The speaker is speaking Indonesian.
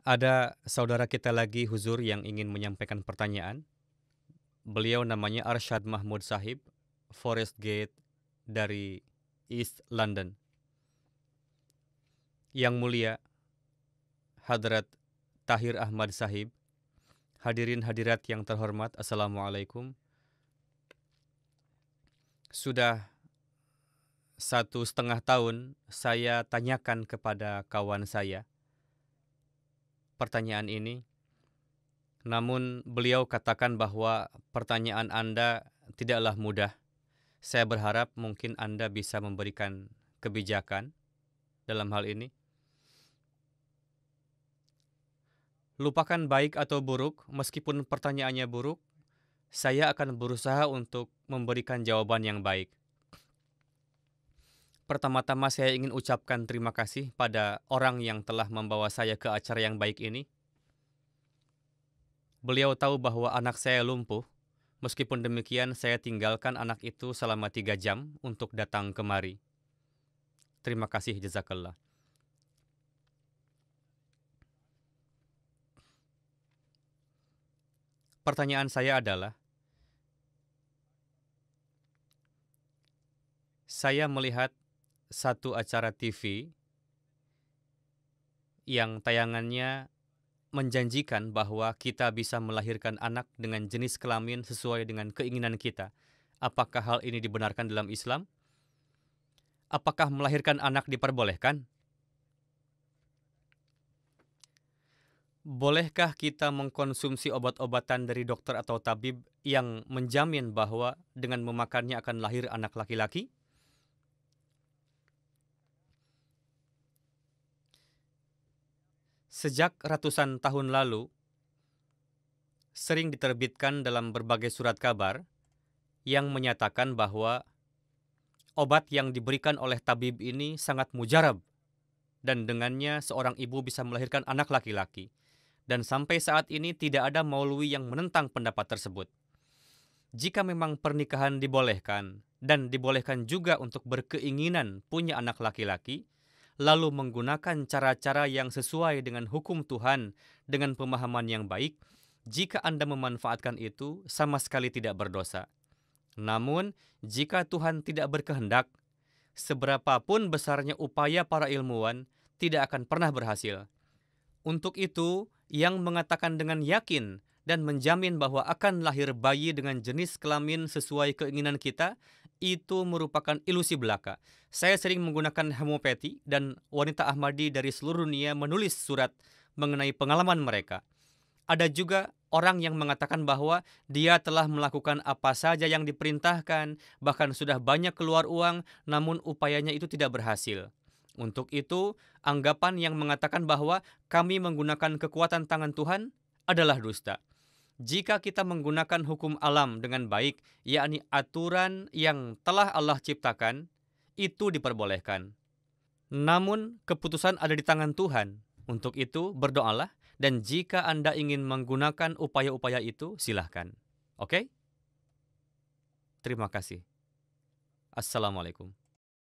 Ada saudara kita lagi Huzur yang ingin menyampaikan pertanyaan. Beliau namanya Arshad Mahmud Sahib, Forest Gate dari East London. Yang mulia Hadrat Tahir Ahmad Sahib, hadirin hadirat yang terhormat, Assalamualaikum. Sudah satu setengah tahun saya tanyakan kepada kawan saya, pertanyaan ini. Namun beliau katakan bahwa pertanyaan Anda tidaklah mudah. Saya berharap mungkin Anda bisa memberikan kebijakan dalam hal ini. Lupakan baik atau buruk, meskipun pertanyaannya buruk, saya akan berusaha untuk memberikan jawaban yang baik. Pertama-tama saya ingin ucapkan terima kasih pada orang yang telah membawa saya ke acara yang baik ini. Beliau tahu bahwa anak saya lumpuh. Meskipun demikian, saya tinggalkan anak itu selama tiga jam untuk datang kemari. Terima kasih jazakallah. Pertanyaan saya adalah, saya melihat satu acara TV yang tayangannya menjanjikan bahwa kita bisa melahirkan anak dengan jenis kelamin sesuai dengan keinginan kita. Apakah hal ini dibenarkan dalam Islam? Apakah melahirkan anak diperbolehkan? Bolehkah kita mengkonsumsi obat-obatan dari dokter atau tabib yang menjamin bahwa dengan memakannya akan lahir anak laki-laki? Sejak ratusan tahun lalu, sering diterbitkan dalam berbagai surat kabar yang menyatakan bahwa obat yang diberikan oleh tabib ini sangat mujarab dan dengannya seorang ibu bisa melahirkan anak laki-laki. Dan sampai saat ini tidak ada maulwi yang menentang pendapat tersebut. Jika memang pernikahan dibolehkan dan dibolehkan juga untuk berkeinginan punya anak laki-laki, lalu menggunakan cara-cara yang sesuai dengan hukum Tuhan dengan pemahaman yang baik, jika Anda memanfaatkan itu, sama sekali tidak berdosa. Namun, jika Tuhan tidak berkehendak, seberapapun besarnya upaya para ilmuwan tidak akan pernah berhasil. Untuk itu, yang mengatakan dengan yakin dan menjamin bahwa akan lahir bayi dengan jenis kelamin sesuai keinginan kita itu merupakan ilusi belaka. Saya sering menggunakan homeopati dan wanita Ahmadi dari seluruh dunia menulis surat mengenai pengalaman mereka. Ada juga orang yang mengatakan bahwa dia telah melakukan apa saja yang diperintahkan, bahkan sudah banyak keluar uang, namun upayanya itu tidak berhasil. Untuk itu, anggapan yang mengatakan bahwa kami menggunakan kekuatan tangan Tuhan adalah dusta jika kita menggunakan hukum alam dengan baik, yakni aturan yang telah Allah ciptakan, itu diperbolehkan. Namun, keputusan ada di tangan Tuhan. Untuk itu, berdoalah, dan jika Anda ingin menggunakan upaya-upaya itu, silahkan. Oke? Okay? Terima kasih. Assalamualaikum.